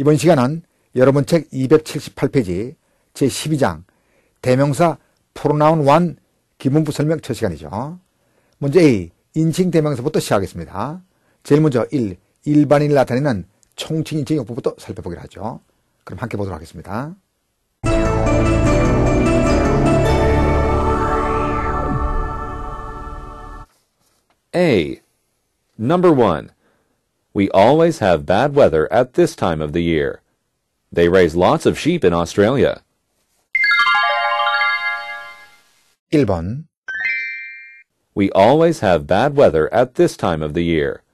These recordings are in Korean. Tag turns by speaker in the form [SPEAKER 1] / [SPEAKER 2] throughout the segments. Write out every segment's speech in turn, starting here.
[SPEAKER 1] 이번 시간은 여러분 책 278페이지 제12장 대명사 프로나운 1 기본부 설명 첫 시간이죠. 먼저 A. 인칭 대명사부터 시작하겠습니다. 제일 먼저 1. 일반인을 나타내는 총칭 인칭 용법부터 살펴보기로 하죠. 그럼 함께 보도록 하겠습니다.
[SPEAKER 2] A. Number 1. We always have bad weather at this time of the year. They raise lots of sheep in Australia. 1번 We always have bad weather at this time of the year.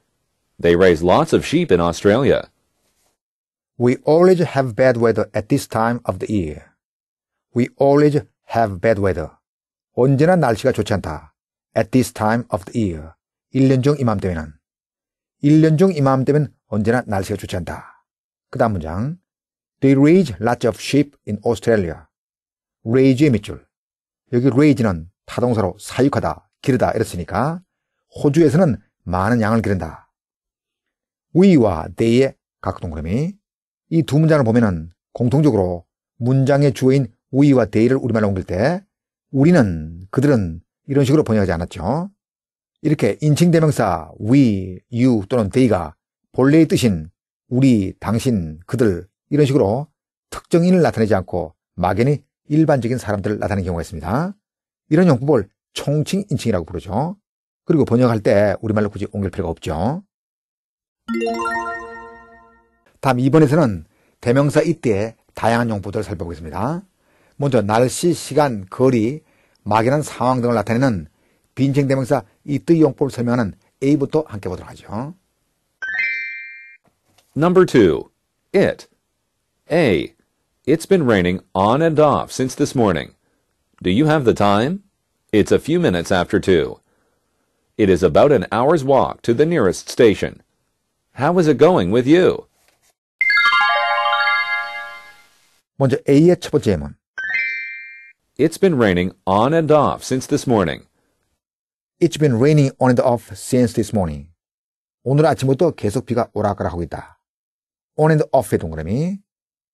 [SPEAKER 2] They raise lots of sheep in Australia.
[SPEAKER 1] We always have bad weather at this time of the year. We always have bad weather. 언제나 날씨가 좋지 않다. At this time of the year. 1년 중 이맘때에는. 1년 중 이맘때면 언제나 날씨가 좋지 않다. 그 다음 문장. They raise lots of sheep in Australia. raise의 밑줄. 여기 raise는 타동사로 사육하다, 기르다 이랬으니까 호주에서는 많은 양을 기른다. we와 they의 각 동그라미. 이 두 문장을 보면 공통적으로 문장의 주어인 we와 they를 우리말로 옮길 때 우리는 그들은 이런 식으로 번역하지 않았죠. 이렇게 인칭 대명사 we, you 또는 they가 본래의 뜻인 우리, 당신, 그들 이런 식으로 특정인을 나타내지 않고 막연히 일반적인 사람들을 나타내는 경우가 있습니다. 이런 용법을 총칭 인칭이라고 부르죠. 그리고 번역할 때 우리말로 굳이 옮길 필요가 없죠. 다음 2번에서는 대명사 이때의 다양한 용법들을 살펴보겠습니다. 먼저 날씨, 시간, 거리, 막연한 상황 등을 나타내는 빈생 대명사 이 용법을 설명하는 A부터 함께 보도록 하죠.
[SPEAKER 2] Number 2. It. A. It's been raining on and off since this morning. Do you have the time? It's a few minutes after 2. It is about an hour's walk to the nearest station. How is it going with you? 먼저 A의 첫 예문. It's been raining on and off since this morning. It's been
[SPEAKER 1] raining on and off since this morning. 오늘 아침부터 계속 비가 오락가락하고 있다. on and off의 동그라미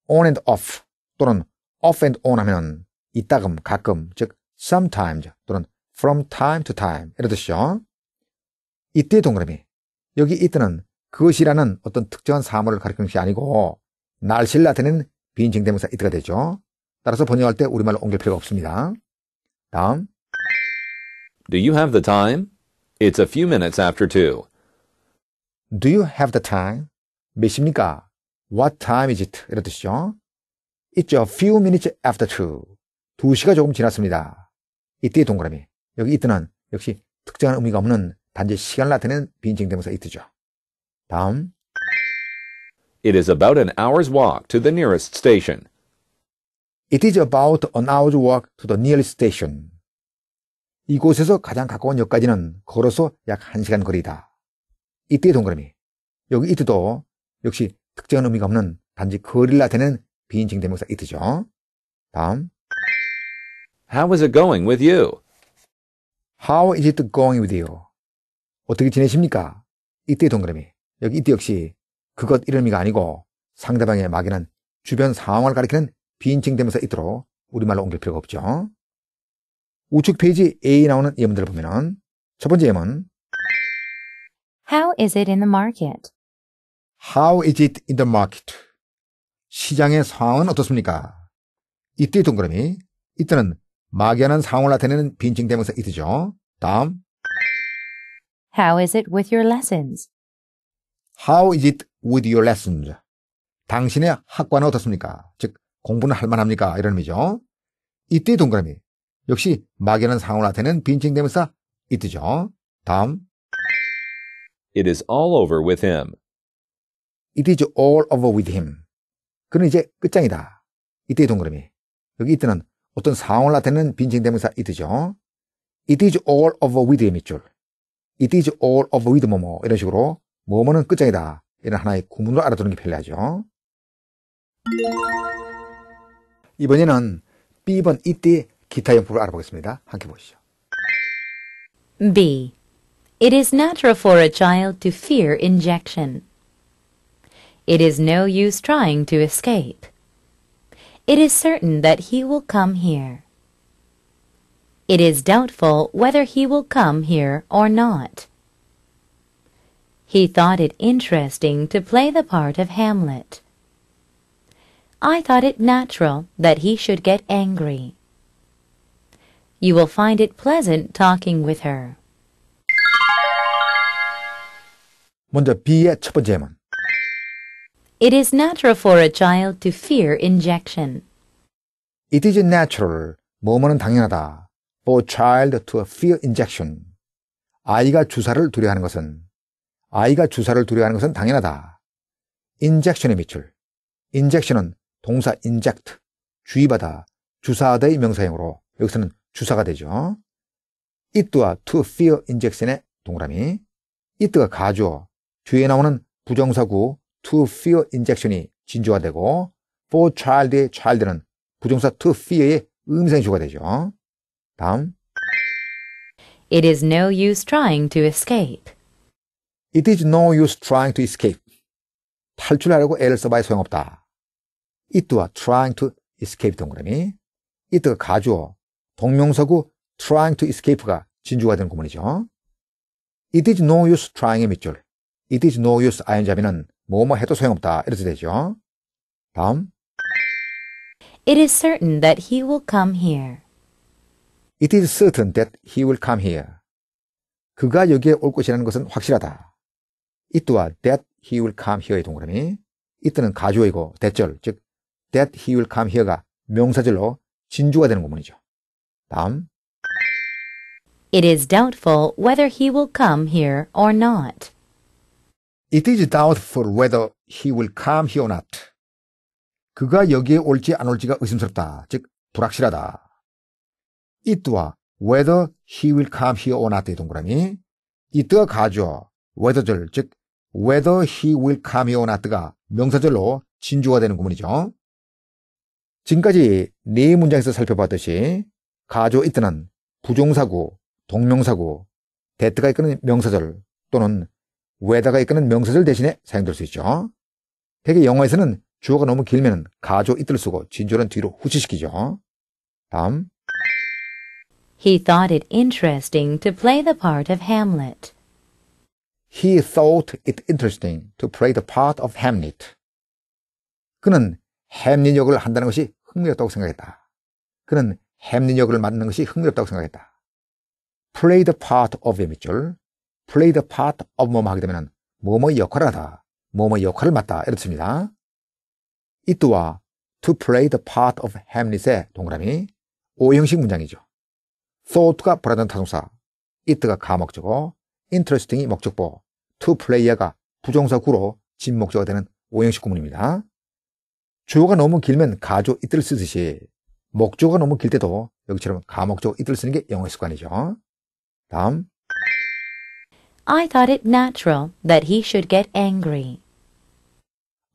[SPEAKER 1] on and off 또는 off and on 하면 이따금 가끔 즉 sometimes 또는 from time to time 이런 뜻이죠. 이때 동그라미 여기 이때는 그것이라는 어떤 특정한 사물을 가리키는 것이 아니고 날씨를 나타내는 비인칭 대명사 이때가 되죠. 따라서 번역할 때 우리말로
[SPEAKER 2] 옮길 필요가 없습니다. 다음 Do you have the time? It's a few minutes after two. Do you have the time? 몇
[SPEAKER 1] What time is it? 이런 뜻이죠. It's a few minutes after two. 2시가 조금 지났습니다. 이때의 동그라미. 여기 이때는 역시 특정한 의미가 없는 단지 시간 나타내는 비인칭 대명사 이때죠.
[SPEAKER 2] 다음. It is about an hour's walk to the nearest station. It is about
[SPEAKER 1] an hour's walk to the nearest station. 이곳에서 가장 가까운 역까지는 걸어서 약 1시간 거리다. 이때의 동그라미. 여기 이때도 역시 특정한 의미가 없는 단지 거리라 되는 비인칭 대명사 이때죠
[SPEAKER 2] 다음. How is it going with you? How is it going with you?
[SPEAKER 1] 어떻게 지내십니까? 이때의 동그라미. 여기 이때 역시 그것 이런 의미가 아니고 상대방의 막연한 주변 상황을 가리키는 비인칭 대명사 이때로 우리말로 옮길 필요가 없죠. 우측 페이지 A 나오는 예문들을 보면은 첫 번째 예문
[SPEAKER 3] How is it in the market?
[SPEAKER 1] How is it in the market? 시장의 상황은 어떻습니까? 이때 동그라미 이때는 막연한 상황을 나타내는 빈칭 대명사 이트죠. 다음
[SPEAKER 3] How is it with your lessons?
[SPEAKER 1] How is it with your lessons? 당신의 학과는 어떻습니까? 즉 공부는 할만합니까? 이런 의미죠. 이때 동그라미 역시 막연한 상호나태는 빈칭 대면서이뜨죠
[SPEAKER 2] 다음. It is all over with him.
[SPEAKER 1] It is all over with him. 그는 이제 끝장이다. 이때의 동그라미. 여기 이때는 어떤 상황을 나타내는 빈칭 대명사 이 t 죠 It is all over with him 밑줄. It is all over with 뭐뭐 이런 식으로 뭐뭐는 끝장이다. 이런 하나의 구문으로 알아두는 게 편리하죠. 이번에는 B번 이때 기타 알아보겠습니다. 함께 보시죠.
[SPEAKER 3] B. It is natural for a child to fear injection. It is no use trying to escape. It is certain that he will come here. It is doubtful whether he will come here or not. He thought it interesting to play the part of Hamlet. I thought it natural that he should get angry. You will find it pleasant talking with her.
[SPEAKER 1] 먼저 B의 첫 번째 예문.
[SPEAKER 3] It is natural for a child to fear injection. It is natural.
[SPEAKER 1] 뭐뭐는 당연하다. For a child to fear injection. 아이가 주사를 두려워하는 것은 아이가 주사를 두려워하는 것은 당연하다. 인젝션의 밑줄. 인젝션은 동사 인젝트, 주의받아, 주사하다의 명사형으로 여기서는 주사가 되죠. 이 또한 to fear injection의 동그라미. 이 또한 가죠. 뒤에 나오는 부정사구 to fear injection이 진주화 되고 for child의 child는 부정사 to fear의
[SPEAKER 3] 음생주가 되죠. 다음 It is no use trying to escape.
[SPEAKER 1] It is no use trying to escape.
[SPEAKER 3] 탈출하려고
[SPEAKER 1] 애를 써봐야 소용없다. it와 trying to escape 동그라미. it가 가죠. 동명서구 trying to escape가 진주가 되는 구문이죠. It is no use trying의 a 밑줄. It is no use 아연자비는 뭐 뭐 해도 소용없다. 이렇게 되죠. 다음.
[SPEAKER 3] It is certain that he will come here.
[SPEAKER 1] It is certain that he will come here. 그가 여기에 올 것이라는 것은 확실하다. 이 또한 that he will come here의 동그라미. 이때는 가주어이고 대절, 즉 that he will come here가 명사절로 진주가 되는 구문이죠.
[SPEAKER 3] 다음 It is doubtful whether he will come here or not.
[SPEAKER 1] It is doubtful whether he will come here or not. 그가 여기에 올지 안 올지가 의심스럽다. 즉 불확실하다. 이 또한 whether he will come here or not 이 동그라미 이 뜨가 가죠. whether절 즉 whether he will come here or not가 명사절로 진주가 되는 구문이죠. 지금까지 네 문장에서 살펴봤듯이 가조 이트는 부종사구, 동명사구, 데트가 이끄는 명사절 또는 외다가 이끄는 명사절 대신에 사용될 수 있죠. 대개 영어에서는 주어가 너무 길면 가조 이트를 쓰고 진조는 뒤로 후치시키죠.
[SPEAKER 3] 다음 He thought it interesting to play the part of Hamlet.
[SPEAKER 1] He thought it interesting to play the part of Hamlet. 그는 햄릿 역을 한다는 것이 흥미롭다고 생각했다. 그는 햄린 역을 맡는 것이 흥미롭다고 생각했다. play the part of 밑줄, play the part of 뭐뭐 하게 되면 뭐뭐의 역할을 하다, 뭐뭐의 역할을 맡다 이렇습니다. 이또와 to play the part of 햄릿의 동그라미 5형식 문장이죠. thought가 불안한 타동사, it가 가목적어, interesting이 목적보, to play가 부정사 구로 진목적어 되는 5형식 구문입니다. 주어가 너무 길면 가조 it를 쓰듯이 목적어가 너무 길 때도 여기처럼 가목적어 it을 쓰는 게 영어 습관이죠. 다음
[SPEAKER 3] I thought it natural that he should get angry.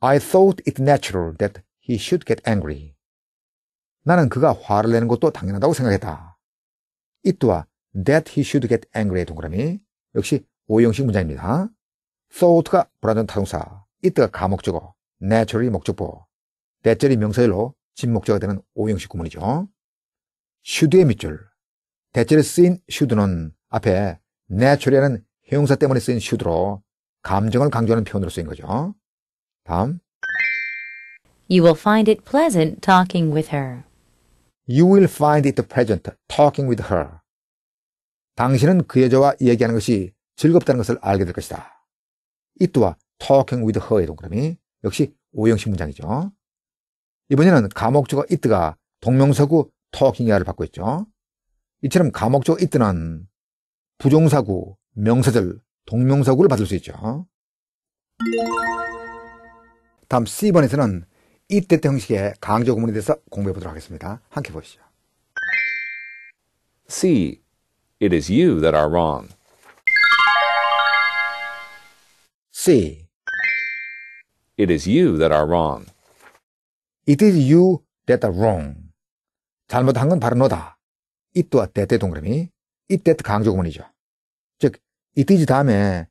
[SPEAKER 1] I thought it natural that he should get angry. 나는 그가 화를 내는 것도 당연하다고 생각했다. 이 또한 that he should get angry의 동그라미 역시 오형식 문장입니다. thought가 불완전 타동사, it가 가목적어, natural이 목적보, that절이 명사열로 진목적이 되는 오형식 구문이죠. 슈드의 밑줄. 대체로 쓰인 슈드는 앞에 내 a t 이라는 형용사 때문에 쓰인 슈드로 감정을 강조하는 표현으로 쓰인 거죠. 다음.
[SPEAKER 3] You will find it pleasant talking with her.
[SPEAKER 1] You will find it pleasant talking with her. 당신은 그 여자와 얘기하는 것이 즐겁다는 것을 알게 될 것이다. 이 또한 talking with her의 동그라미 역시 오형식 문장이죠. 이번에는 감옥주가 이뜨가 동명서구 토킹야를 받고 있죠. 이처럼 감옥주가 이뜨는 부종사구, 명사절, 동명사구를 받을 수 있죠. 다음 C번에서는 이때 때 형식의 강조 구문에 대해서 공부해 보도록 하겠습니다. 함께 보시죠.
[SPEAKER 2] C. It is you that are wrong. C. It is you that are wrong.
[SPEAKER 1] It is you that are wrong. 잘못한 건 바로 너다. 이 또한 대대 동그라미. 이 that 강조구문이죠. 즉, it is 다음에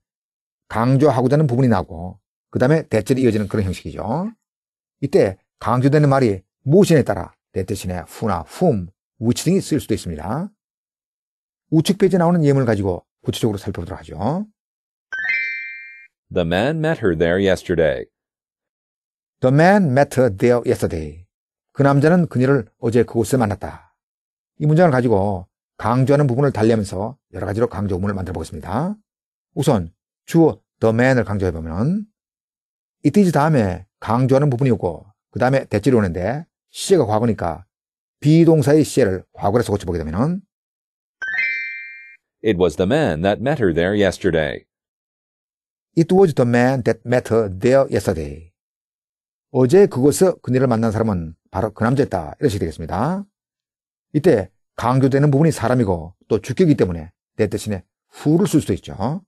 [SPEAKER 1] 강조하고자 하는 부분이 나고 그 다음에 대체로 이어지는 그런 형식이죠. 이때 강조되는 말이 모엇에 따라 대 대신에 후나 whom, which 등이 쓰일 수도 있습니다. 우측 페이지에 나오는 예문을 가지고 구체적으로 살펴보도록
[SPEAKER 2] 하죠. The man met her there yesterday.
[SPEAKER 1] The man met her
[SPEAKER 2] there yesterday.
[SPEAKER 1] 그 남자는 그녀를 어제 그곳에 만났다. 이 문장을 가지고 강조하는 부분을 달리하면서 여러 가지로 강조문을 만들어 보겠습니다. 우선 주어 the man을 강조해 보면 it is 다음에 강조하는 부분이 오고 그 다음에 대절로 오는데 시제가 과거니까 비동사의
[SPEAKER 2] 시제를 과거에서
[SPEAKER 1] 고쳐보게 되면
[SPEAKER 2] It was the man that met her there yesterday.
[SPEAKER 1] It was the man that met her there yesterday. 어제 그곳에서 그녀를 만난 사람은 바로 그 남자였다. 이런 식이 되겠습니다. 이때 강조되는 부분이 사람이고 또 주격이기 때문에 내 대신에 후를 쓸 수도 있죠.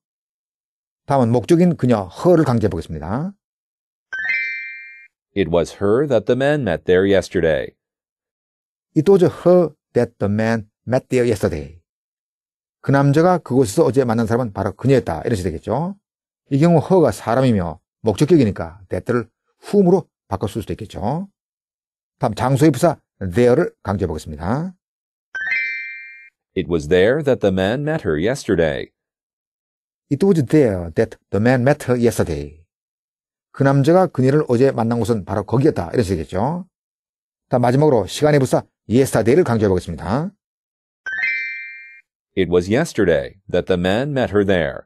[SPEAKER 1] 다음은 목적인 그녀 허를 강조해 보겠습니다.
[SPEAKER 2] It was her that the man met there yesterday.
[SPEAKER 1] It was her that the man met there yesterday. 그 남자가 그곳에서 어제 만난 사람은 바로 그녀였다. 이런 식이 되겠죠. 이 경우 허가 사람이며 목적격이니까 that를 후음으로 바꿨을 수도 있겠죠. 다음 장소의 부사 there를 강조해 보겠습니다.
[SPEAKER 2] It was there that the man met her yesterday.
[SPEAKER 1] It was there that the man met her yesterday. 그 남자가 그녀를 어제 만난 곳은 바로 거기였다. 이런 식이겠죠. 다음 마지막으로 시간의 부사 yesterday를 강조해 보겠습니다.
[SPEAKER 2] It was yesterday that the man met her there.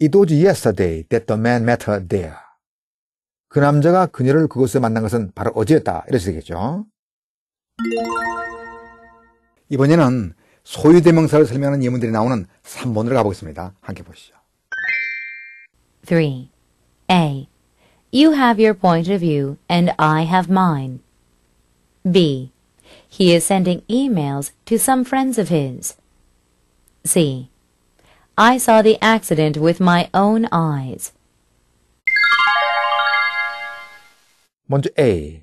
[SPEAKER 1] It was yesterday that the man met her there. 그 남자가 그녀를 그곳에 만난 것은 바로 어제였다. 이래서 되겠죠. 이번에는 소유대명사를 설명하는 예문들이 나오는 3번으로 가보겠습니다. 함께 보시죠.
[SPEAKER 3] 3. A. You have your point of view and I have mine. B. He is sending emails to some friends of his. C. I saw the accident with my own eyes.
[SPEAKER 1] 먼저 A.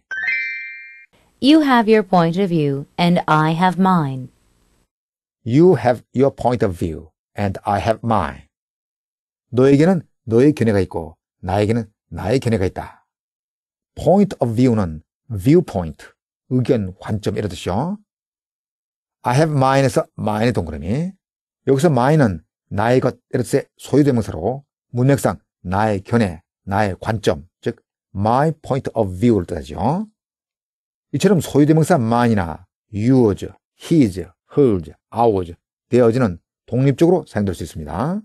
[SPEAKER 3] You have your point of view and I have mine.
[SPEAKER 1] You have your point of view and I have mine. 너에게는 너의 견해가 있고 나에게는 나의 견해가 있다. point of view는 viewpoint, 의견, 관점 이런 뜻이요. I have mine에서 mine의 동그라미. 여기서 mine은 나의 것 이런 뜻의 소유대명사로 문맥상 나의 견해, 나의 관점 my point of view를 따죠. 이처럼 소유대명사 mine이나 yours, his, hers, ours, their는 독립적으로 사용될 수 있습니다.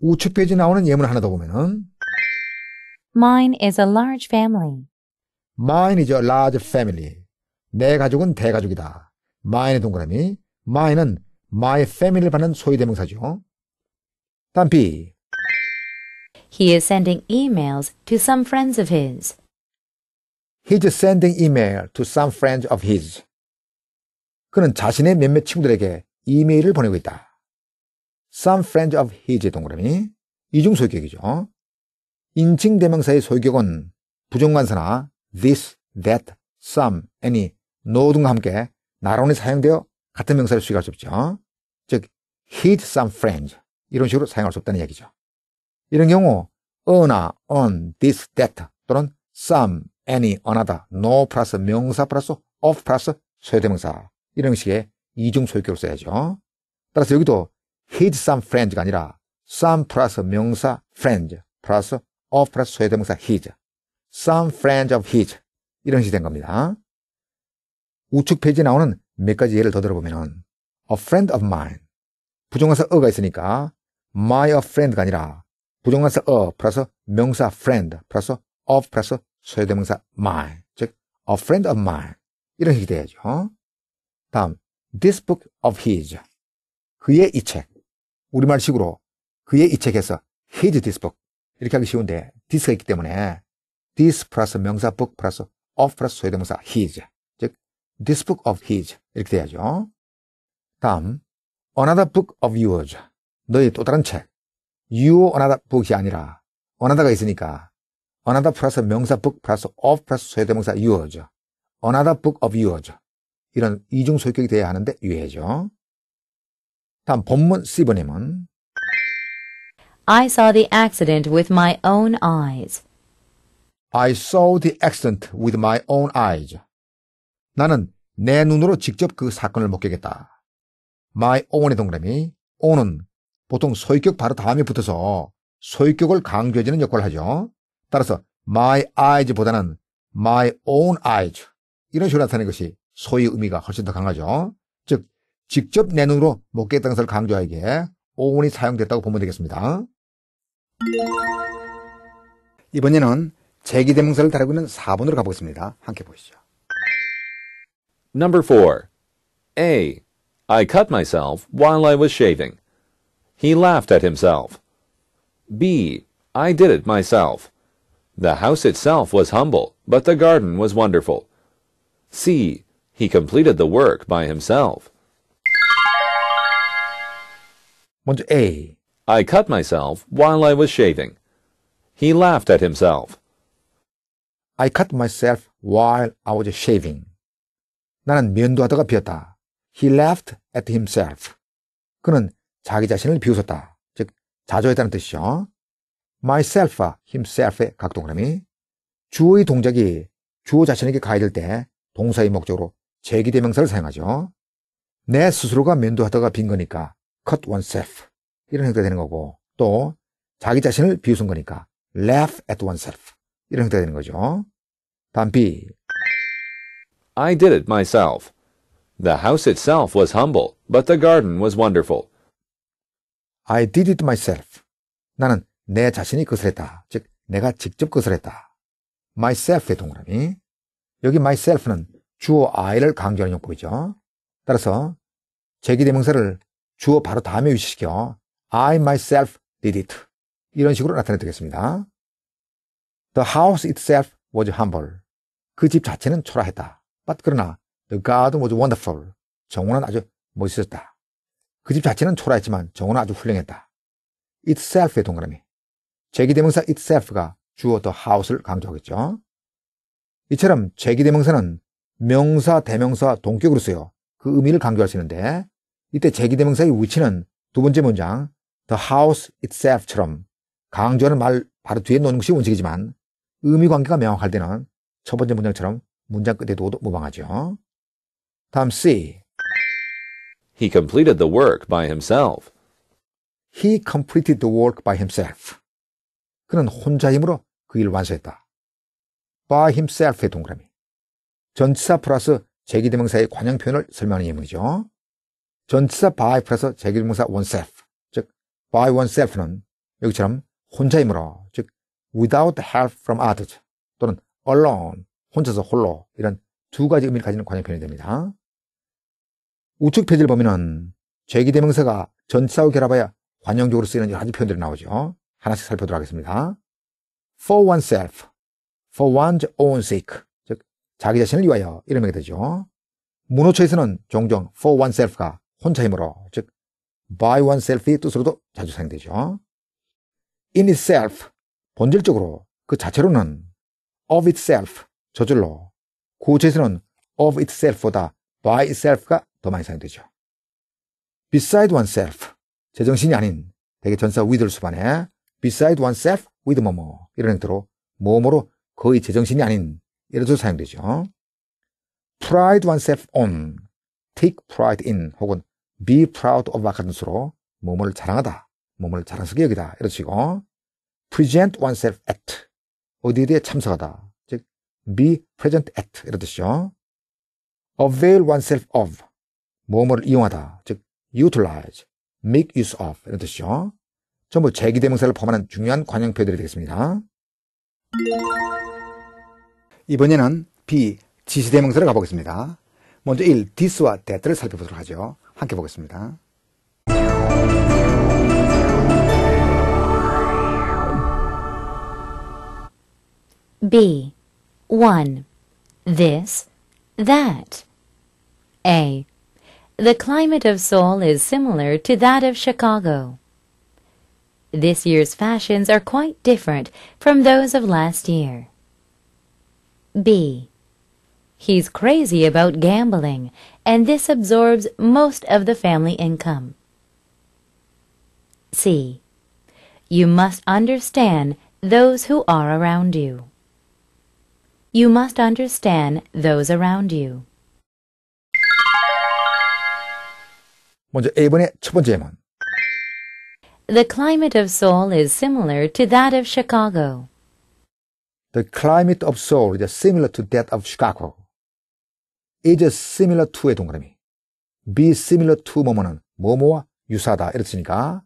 [SPEAKER 1] 우측 페이지 나오는 예문 하나 더 보면은
[SPEAKER 3] Mine is a large family.
[SPEAKER 1] Mine is a large family. 내 가족은 대가족이다. Mine의 동그라미. Mine은 my family를 받는 소위 대명사죠. 딴 B.
[SPEAKER 3] He is sending emails to some friends of his.
[SPEAKER 1] He's sending email to some friends of his. 그는 자신의 몇몇 친구들에게 이메일을 보내고 있다. Some friends of his의 동그라미. 이중소유격이죠. 인칭 대명사의 소유격은 부정관사나 this, that, some, any, no 등과 함께 나란히 사용되어 같은 명사를 수익할 수 없죠. 즉, hit some friends. 이런 식으로 사용할 수 없다는 얘기죠. 이런 경우 어나, on, this, that 또는 some, any, another, no 플러스 명사 플러스 of 플러스 소유대명사 이런 식의 이중 소유격을 써야죠. 따라서 여기도 his some friends가 아니라 some 플러스 명사 friends 플러스 of 플러스 소유대명사 his some friends of his 이런 식이 된 겁니다. 우측 페이지에 나오는 몇 가지 예를 더 들어보면 a friend of mine 부정관서 어가 있으니까 my a friend가 아니라 부정관사 a 플러스 명사 friend 플러스 of 플러스 소유대명사 mine 즉 a friend of mine 이런 식이 돼야죠. 다음 this book of his 그의 이 책 우리말식으로 그의 이 책에서 his this book 이렇게 하기 쉬운데 this가 있기 때문에 this 플러스 명사 book 플러스 of 플러스 소유대명사 his 즉 this book of his 이렇게 돼야죠. 다음 another book of yours 너의 또 다른 책 you another book이 아니라 another가 있으니까 another 플러스 명사 book 플러스 of 플러스 소유대명사 you죠. another book of you죠. 이런 이중 소유격이 돼야 하는데 유해죠. 다음 본문 1번님은
[SPEAKER 3] I saw the accident with my own eyes.
[SPEAKER 1] I saw the accident with my own eyes. 나는 내 눈으로 직접 그 사건을 목격했다. my own의 동그라미, own은 보통 소유격 바로 다음에 붙어서 소유격을 강조해주는 역할을 하죠. 따라서 my eyes보다는 my own eyes 이런 식으로 나타내는 것이 소유 의미가 훨씬 더 강하죠. 즉 직접 내 눈으로 먹게 했 것을 강조하기에 own이 사용됐다고 보면 되겠습니다. 이번에는 제기대명사를 다루고 있는 4번으로 가보겠습니다. 함께 보시죠.
[SPEAKER 2] Number 4. A. I cut myself while I was shaving. He laughed at himself. B. I did it myself. The house itself was humble, but the garden was wonderful. C. He completed the work by himself. 1 A. I cut myself while I was shaving. He laughed at himself. I cut myself while I was shaving. 나는 면도하다가
[SPEAKER 1] 비었다. He laughed at himself. 그는 자기 자신을 비웃었다. 즉, 자조했다는 뜻이죠. myself, himself의 각동그라미. 주어의 동작이 주어 자신에게 가해질 때 동사의 목적으로 제기대명사를 사용하죠. 내 스스로가 면도하다가 빈 거니까 cut oneself 이런 형태가 되는 거고 또 자기 자신을 비웃은 거니까 laugh at oneself 이런
[SPEAKER 2] 형태가 되는 거죠. 다음 B. I did it myself. The house itself was humble, but the garden was wonderful. I
[SPEAKER 1] did it myself. 나는 내 자신이 그것을 했다. 즉, 내가 직접 그것을 했다. myself의 동그라미. 여기 myself는 주어 I를 강조하는 용법이죠. 따라서 제기대명사를 주어 바로 다음에 위치시켜 I myself did it. 이런 식으로 나타내되겠습니다. The house itself was humble. 그 집 자체는 초라했다. But 그러나 the garden was wonderful. 정원은 아주 멋있었다. 그집 자체는 초라했지만 정원은 아주 훌륭했다. itself의 동그라미. 제기대명사 itself가 주어 더 house를 강조하겠죠. 이처럼 제기대명사는 명사, 대명사, 동격으로 쓰여 그 의미를 강조할 수 있는데 이때 제기대명사의 위치는 두 번째 문장 the house itself처럼 강조하는 말 바로 뒤에 놓는 것이 원칙이지만 의미 관계가 명확할 때는 첫 번째 문장처럼 문장 끝에 두어도 무방하죠. 다음
[SPEAKER 2] C. He completed the work by himself.
[SPEAKER 1] He completed the work by himself. 그는 혼자 힘으로 그일을완성했다 by himself의 동그라미. 전치사 플러스 제기대명사의 관형 표현을 설명하는 예문이죠. 전치사 by 플러스 제기대명사 oneself, 즉 by oneself는 여기처럼 혼자 힘으로, 즉 without help from others 또는 alone, 혼자서 홀로 이런 두 가지 의미를 가지는 관형 표현이 됩니다. 우측 페이지를 보면은 죄기 대명사가 전치사와 결합하여 관용적으로 쓰이는 여러 가지 표현들이 나오죠. 하나씩 살펴보도록 하겠습니다. for oneself, for one's own sake, 즉 자기 자신을 위하여 이런 말이 되죠. 문호초에서는 종종 for oneself가 혼자이므로 즉 by oneself의 뜻으로도 자주 사용되죠. in itself, 본질적으로 그 자체로는 of itself, 저절로 구체에서는 of itself보다 by itself가 더 많이 사용되죠. beside oneself. 제정신이 아닌 대개 전사 with를 수반해 beside oneself with 뭐뭐 이런 형태로 뭐뭐로 거의 제정신이 아닌 이런 식으로 사용되죠. pride oneself on, take pride in 혹은 be proud of 같은 수로 몸을 자랑하다, 몸을 자랑스럽게 여기다 이런 식이고 present oneself at 어디에 참석하다 즉 be present at 이런 뜻이죠. avail oneself of 뭐뭐를 이용하다, 즉 utilize, make use of 이런 뜻이죠. 전부 제기대명사를 포함하는 중요한 관용표들이 되겠습니다. 이번에는 B, 지시대명사를 가보겠습니다. 먼저 1, this와 that를 살펴보도록 하죠. 함께 보겠습니다.
[SPEAKER 3] B. 1. This, that. A. The climate of Seoul is similar to that of Chicago. This year's fashions are quite different from those of last year. B. He's crazy about gambling, and this absorbs most of the family income. C. You must understand those who are around you. You must understand those around you.
[SPEAKER 1] 먼저 A번의 첫 번째 예문.
[SPEAKER 3] The climate of Seoul is similar to that of Chicago.
[SPEAKER 1] The climate of Seoul is similar to that of Chicago. is similar to의 동그라미. be similar to 뭐뭐는 뭐뭐와 유사하다 이랬으니까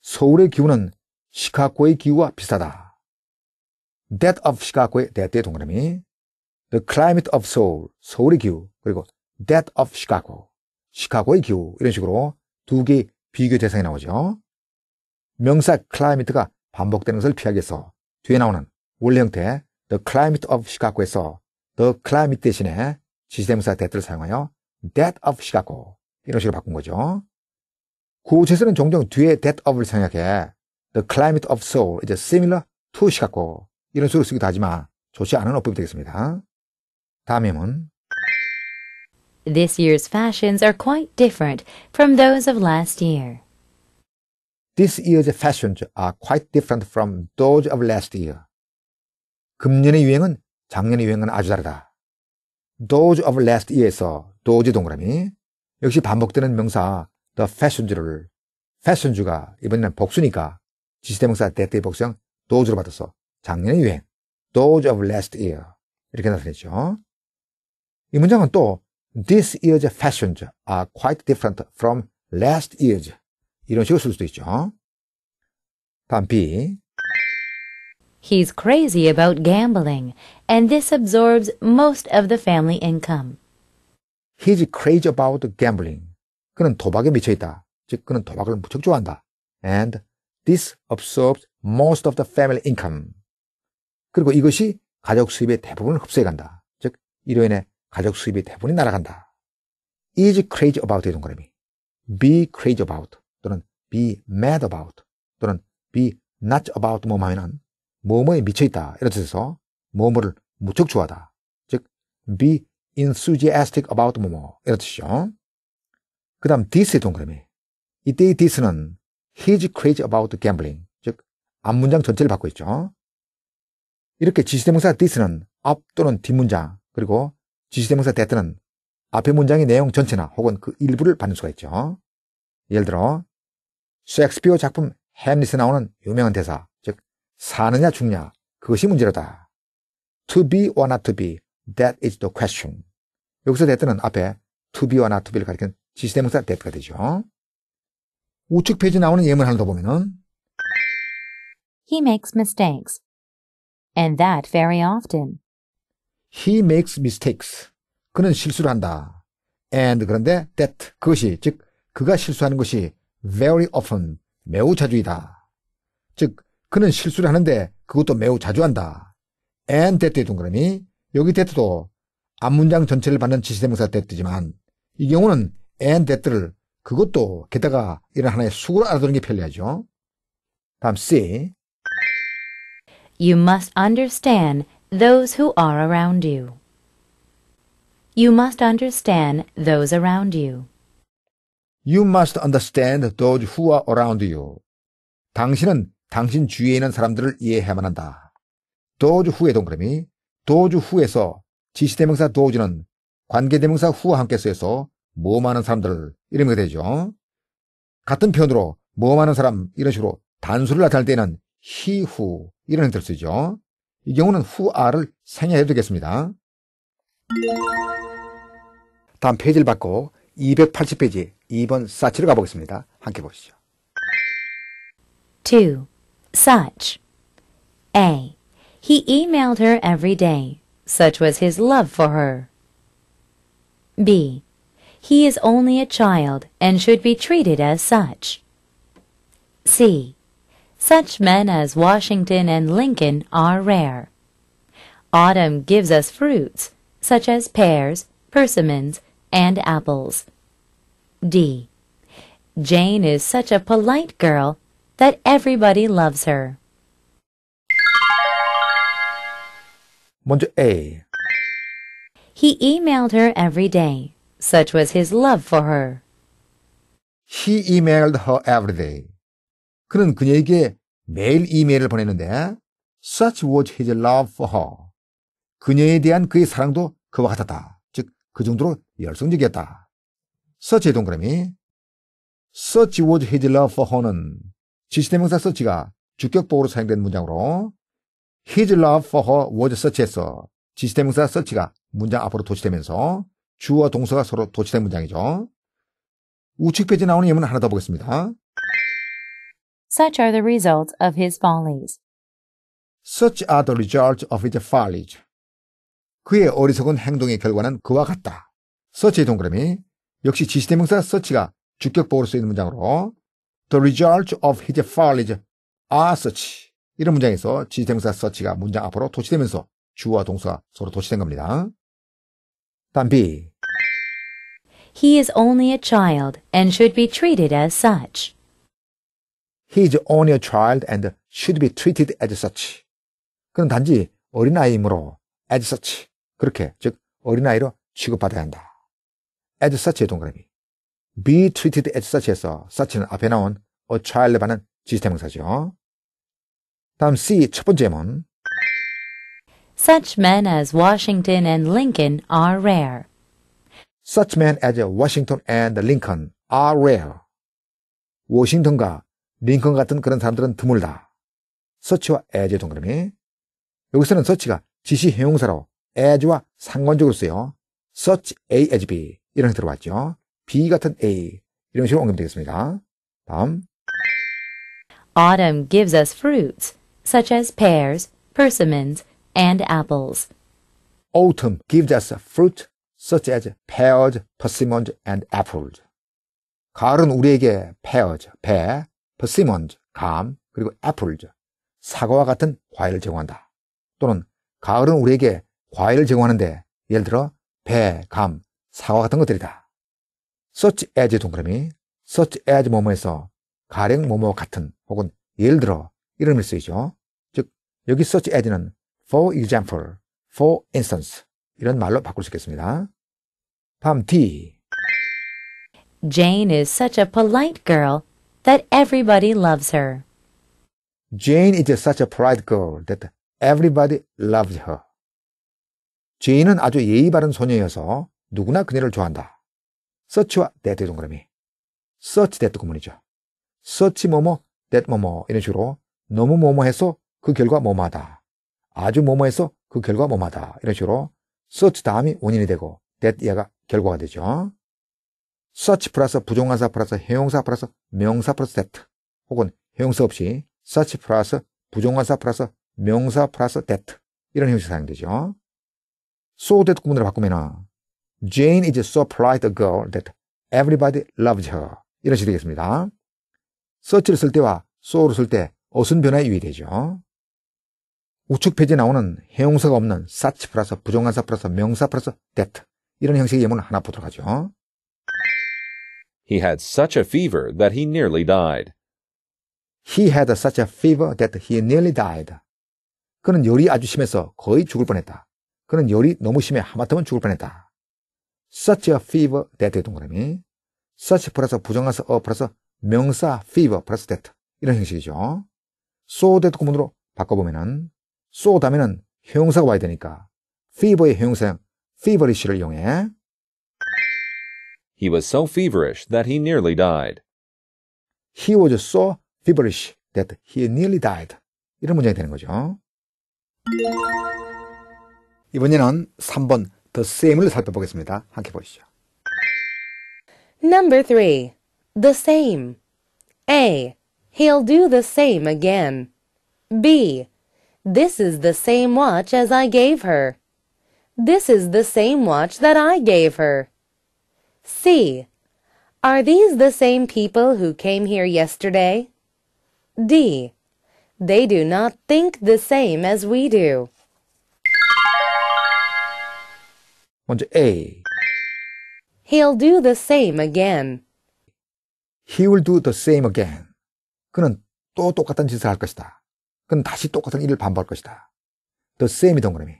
[SPEAKER 1] 서울의 기후는 시카고의 기후와 비슷하다. that of Chicago의 that의 동그라미. the climate of Seoul, 서울의 기후, 그리고 that of Chicago, 시카고의 기후 이런 식으로 두 개 비교 대상이 나오죠. 명사 클라이미트가 반복되는 것을 피하기 위해서 뒤에 나오는 원래 형태 The Climate of Chicago에서 The Climate 대신에 지시대명사 that를 사용하여 that of Chicago 이런 식으로 바꾼 거죠. 구호체에서는 종종 뒤에 that of를 생각해 The Climate of Seoul is similar to Chicago 이런 식으로 쓰기도 하지만 좋지 않은 어법이 되겠습니다. 다음에는
[SPEAKER 3] This year's fashions are quite different from those of last year.
[SPEAKER 1] This year's fashions are quite different from those of last year. 금년의 유행은 작년의 유행은 아주 다르다. Those of last year에서 those 동그라미 역시 반복되는 명사 the f a s h i o n s 를 fashion주가 이번에는 복수니까 지시대명사 대때의 복수형 those로 받아서 작년의 유행 those of last year 이렇게 나타내죠이 문장은 또 this year's fashions are quite different from last year's. 이런 식으로 쓸 수도 있죠. 다음 B.
[SPEAKER 3] He's crazy about gambling, and this absorbs most of the family income.
[SPEAKER 1] He's crazy about gambling. 그는 도박에 미쳐 있다. 즉, 그는 도박을 무척 좋아한다. And this absorbs most of the family income. 그리고 이것이 가족 수입의 대부분을 흡수해간다. 즉, 이로 인해 가족 수입이 대부분이 날아간다. is crazy about 의 동그라미. be crazy about 또는 be mad about 또는 be not about 뭐 하면 뭐뭐에 미쳐있다 이런 뜻에서 뭐뭐를 무척 좋아하다. 즉 be enthusiastic about 뭐뭐 이런 뜻이죠. 그 다음 this의 동그라미. 이때 this는 he's crazy about gambling 즉 앞문장 전체를 받고 있죠. 이렇게 지시대명사 this는 앞 또는 뒷문장 그리고 지시대명사 대트는 앞의 문장의 내용 전체나 혹은 그 일부를 받는 수가 있죠. 예를 들어 셰익스피어 작품 햄릿에 나오는 유명한 대사 즉 사느냐 죽냐 그것이 문제로다. To be or not to be that is the question. 여기서 대트는 앞에 to be or not to be를 가리키는 지시대명사 대트가 되죠. 우측 페이지 나오는 예문 하나 더 보면은
[SPEAKER 3] He makes mistakes. And that very often.
[SPEAKER 1] He makes mistakes. 그는 실수를 한다. And 그런데 that 그것이 즉 그가 실수하는 것이 very often 매우 자주이다. 즉 그는 실수를 하는데 그것도 매우 자주 한다. And that의 동그라미 여기 that도 앞문장 전체를 받는 지시대명사 that지만 이 경우는 and that를 그것도 게다가 이런 하나의 수고를 알아두는 게 편리하죠. 다음 C.
[SPEAKER 3] You must understand those who are around you. You must understand those around you.
[SPEAKER 1] You must understand those who are around you. 당신은 당신 주위에 있는 사람들을 이해해야만 한다. those who의 동그라미, those who에서 지시대명사 h o s e s 는 관계대명사 who와 함께 쓰여서 모험하는 사람들 이름이 되죠. 같은 표현으로 모험하는 사람 이런 식으로 단수를 나타낼 때는 he who 이런 형태를 쓰죠. 이 경우는 후아를 생략해 두겠습니다. 다음 페이지를 받고 280페이지 2번 사치로 가보겠습니다. 함께 보시죠.
[SPEAKER 3] 2. Such A. He emailed her every day. Such was his love for her. B. He is only a child and should be treated as such. C. Such men as Washington and Lincoln are rare. Autumn gives us fruits, such as pears, persimmons, and apples. D. Jane is such a polite girl that everybody loves her. 먼저 A. He emailed her every day. Such was his love for her. He emailed her every day.
[SPEAKER 1] 그는 그녀에게 매일 이메일을 보내는데 such was his love for her. 그녀에 대한 그의 사랑도 그와 같았다. 즉 그 정도로 열성적이었다. such의 동그라미 such was his love for her는 지시대명사 such가 주격복으로 사용된 문장으로 his love for her was such에서 지시대명사 such가 문장 앞으로 도치되면서 주어와 동서가 서로 도치된 문장이죠. 우측 페이지 나오는 예문 하나 더 보겠습니다.
[SPEAKER 3] Such are the results of his follies.
[SPEAKER 1] Such are the results of his follies. 그의 어리석은 행동의 결과는 그와 같다. such의 동그라미 역시 지시대명사 such가 주격보호로 쓰이는 문장으로 The results of his follies are such. 이런 문장에서 지시대명사 such가 문장 앞으로 도치되면서
[SPEAKER 3] 주와 동사가 서로 도치된 겁니다. 단 B. He is only a child and should be treated as such. He is
[SPEAKER 1] only a child and should be treated as such. 그는 단지 어린아이이므로 as such 그렇게 즉 어린아이로 취급받아야 한다. as such의 동그라미. be treated as such에서 such는 앞에 나온 a child에 반한 지시대명사죠. 다음 C 첫 번째 문.
[SPEAKER 3] Such men as Washington and Lincoln are rare. Such men as
[SPEAKER 1] Washington and Lincoln are rare. 워싱턴과 링컨 같은 그런 사람들은 드물다. 서치와 에즈 동그라미. 여기서는 서치가 지시 형용사로 에즈와 상관적으로 쓰여 search A as B 이런 형태로 왔죠. B 같은 A 이런 식으로 옮기면 되겠습니다. 다음
[SPEAKER 3] Autumn gives us fruits such as pears, persimmons, and apples.
[SPEAKER 1] Autumn gives us fruit such as pears, persimmons, and apples. 가을은 우리에게 pears, 배, persimmons, 그 감, 그리고 apples, 사과와 같은 과일을 제공한다. 또는 가을은 우리에게 과일을 제공하는데 예를 들어 배, 감, 사과 같은 것들이다. such as 동그라미, such as 뭐뭐에서 가령 뭐뭐 같은 혹은 예를 들어 이름을 쓰이죠. 즉 여기 such as는 for example, for instance 이런 말로 바꿀 수 있겠습니다. 다음 D.
[SPEAKER 3] Jane is such a polite girl. that everybody loves her.
[SPEAKER 1] Jane is such a pride girl that everybody loves her. 제인은 아주 예의 바른 소녀여서 누구나 그녀를 좋아한다. 서치와 that의 동그라미. 서치 that 구문이죠. 그 서치 뭐뭐, that 뭐뭐 이런 식으로 너무 뭐뭐 해서 그 결과 뭐뭐하다. 아주 뭐뭐 해서 그 결과 뭐뭐하다. 이런 식으로 서치 다음이 원인이 되고 that 이하가 결과가 되죠. such 플러스 부정관사 플러스 형용사 플러스 명사 플러스 that 혹은 형용사 없이 such 플러스 부정관사 플러스 명사 플러스 that 이런 형식이 사용되죠. so that 구문으로 바꾸면 Jane is so polite a girl that everybody loves her 이런 식이 되겠습니다. s e c h 를쓸 때와 so를 쓸 때 어순 변화에 유의되죠. 우측 페이지에 나오는 해용사가 없는 such 플러스 부정관사 플러스 명사 플러스 that 이런 형식의 예문을 하나 보도록 하죠.
[SPEAKER 2] He had such a fever that he nearly died. He
[SPEAKER 1] had such a fever that he nearly died. 그는 열이 아주 심해서 거의 죽을 뻔했다. 그는 열이 너무 심해 하마터면 죽을 뻔했다. such a fever that 동그라미 such 플러스 부정하서 어 플러스 명사 fever 플러스 that 이런 형식이죠. so that 구문으로 바꿔보면은 so 다면은 형용사가 와야 되니까 fever의 형용사형 feverish를 이용해
[SPEAKER 2] He was so feverish that he nearly died.
[SPEAKER 1] He was so feverish that he nearly died. 이런 문장이 되는 거죠. 이번에는 3번 the same을 살펴보겠습니다. 함께 보시죠.
[SPEAKER 4] Number 3. The same. A. He'll do the same again. B. This is the same watch as I gave her. This is the same watch that I gave her. C. Are these the same people who came here yesterday? D. They do not think the same as we do.
[SPEAKER 1] 먼저 A.
[SPEAKER 4] He'll do the same again.
[SPEAKER 1] He will do the same again. 그는 또 똑같은 짓을 할 것이다. 그는 다시 똑같은 일을 반복할 것이다. The same이 동그라미.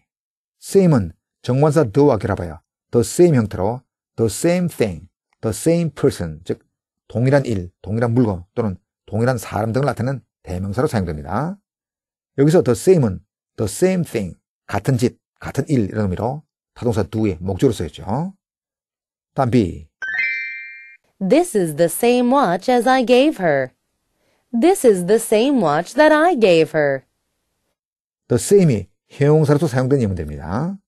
[SPEAKER 1] Same은 정관사 the와 결합하여 the same 형태로 the same thing, the same person, 즉 동일한 일, 동일한 물건 또는 동일한 사람 등을 나타내는 대명사로 사용됩니다. 여기서 the same은 the same thing, 같은 집, 같은 일 이런 의미로 타동사 do의 목적으로 쓰였죠. 다음 B.
[SPEAKER 4] This is the same watch as I gave her. This is the same watch that I gave her.
[SPEAKER 1] The same이 형용사로도 사용된 예문됩니다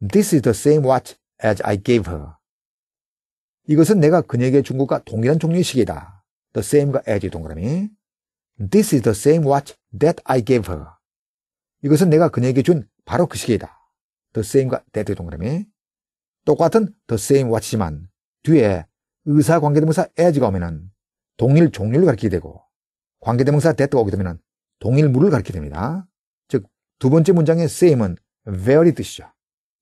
[SPEAKER 1] This is the same watch as I gave her. 이것은 내가 그녀에게 준 것과 동일한 종류의 시계다. The same과 as 동그라미. This is the same watch that I gave her. 이것은 내가 그녀에게 준 바로 그 시계이다. The same과 that 동그라미. 똑같은 the same watch지만 뒤에 의사관계대명사 as가 오면 동일 종류를 가리키게 되고 관계대명사 that가 오게 되면 동일 물을 가리키게 됩니다. 즉 두 번째 문장의 same은 very 뜻이죠.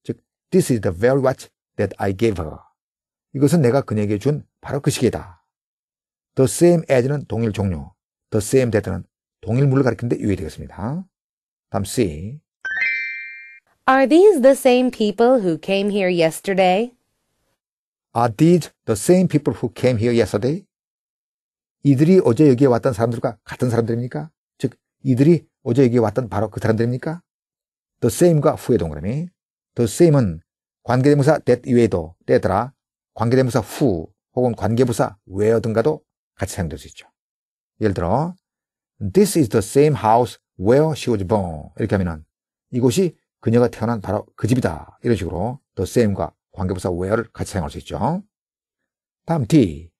[SPEAKER 1] 즉 this is the very watch that I gave her. 이것은 내가 그녀에게 준 바로 그 시계다. The same as는 동일 종류, the same that는 동일물을 가리키는데 유의되겠습니다. 다음 C.
[SPEAKER 4] Are these the same people who came here yesterday?
[SPEAKER 1] Are these the same people who came here yesterday? 이들이 어제 여기에 왔던 사람들과 같은 사람들입니까? 즉, 이들이 어제 여기에 왔던 바로 그 사람들입니까? The same과 후의 동그라미. The same은 관계대명사 that 이외에도 때에 따라 관계대명사 후 혹은 관계부사 where 등가도 같이 사용될 수 있죠. 예를 들어 This is the same house where she was born 이렇게 하면 이곳이 그녀가 태어난 바로 그 집이다 이런 식으로 the same과 관계부사 where를 같이 사용할 수 있죠. 다음 D.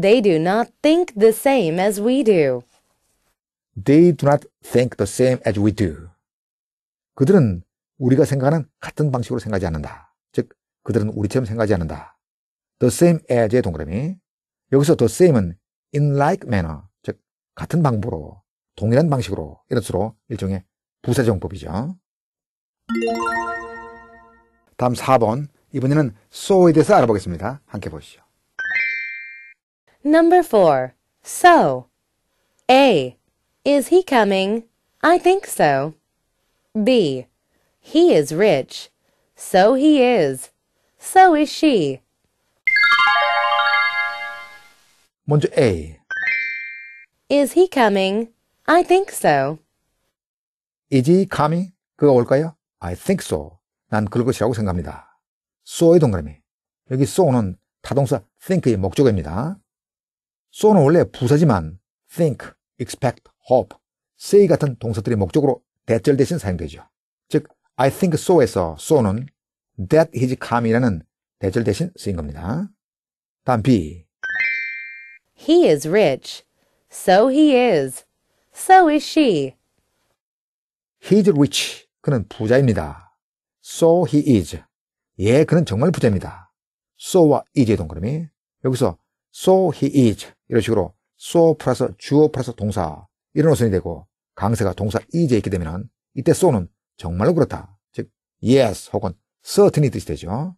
[SPEAKER 4] They do not think the same as we do.
[SPEAKER 1] They do not think the same as we do. 그들은 우리가 생각하는 같은 방식으로 생각하지 않는다. 즉 그들은 우리처럼 생각하지 않는다. The same as의 동그라미. 여기서 the same은 in like manner, 즉 같은 방법으로, 동일한 방식으로 이런 수로 일종의 부사정법이죠. 다음 4번. 이번에는 so에 대해서 알아보겠습니다. 함께 보시죠.
[SPEAKER 4] Number 4. So. A. Is he coming? I think so. B. He is rich. So he is. So is she.
[SPEAKER 1] 먼저 A.
[SPEAKER 4] Is he coming? I think so.
[SPEAKER 1] Is he coming? 그가 올까요? I think so. 난 그럴 것이라고 생각합니다. so의 동그라미. 여기 so는 타동사 think의 목적입니다. so는 원래 부사지만 think, expect, hope, say 같은 동사들이 목적으로 대절 대신 사용되죠. 즉, I think so에서 so는 that his come이라는 대절 대신 쓰인 겁니다. 다음 B.
[SPEAKER 4] He is rich. So he is. So is she.
[SPEAKER 1] He's i rich. 그는 부자입니다. So he is. 예, 그는 정말 부자입니다. so와 is의 동그라미. 여기서 so he is 이런 식으로 so 플러스 주어 플러스 동사 이런 어선이 되고 강세가 동사 is에 있게 되면 이때 so는 정말로 그렇다. 즉 yes 혹은 certain이 뜻이 되죠.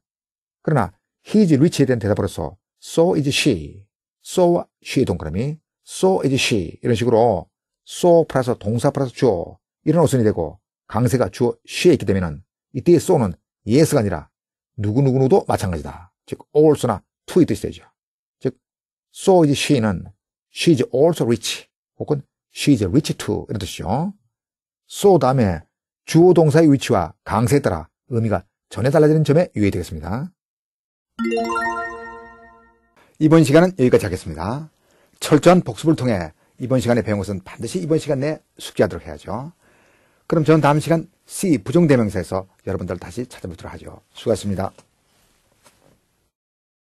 [SPEAKER 1] 그러나 his r e c h 에 대한 대답으로서 so is she, so she 동그라미, so is she 이런 식으로 so 플러스 동사 플러스 주어 이런 어순이 되고 강세가 주어 she에 있기 때문에 이때의 so는 yes가 아니라 누구누구누도 구 마찬가지다. 즉 also나 to의 뜻이 되죠. 즉 so is she는 she is also rich 혹은 she is rich too 이런 뜻이죠. so 다음에 주어 동사의 위치와 강세에 따라 의미가 전에 달라지는 점에 유의되겠습니다. 이번 시간은 여기까지 하겠습니다. 철저한 복습을 통해 이번 시간에 배운 것은 반드시 이번 시간 내에 숙지하도록 해야죠. 그럼 저는 다음 시간 C 부정대명사에서 여러분들 다시 찾아뵙도록 하죠. 수고하셨습니다.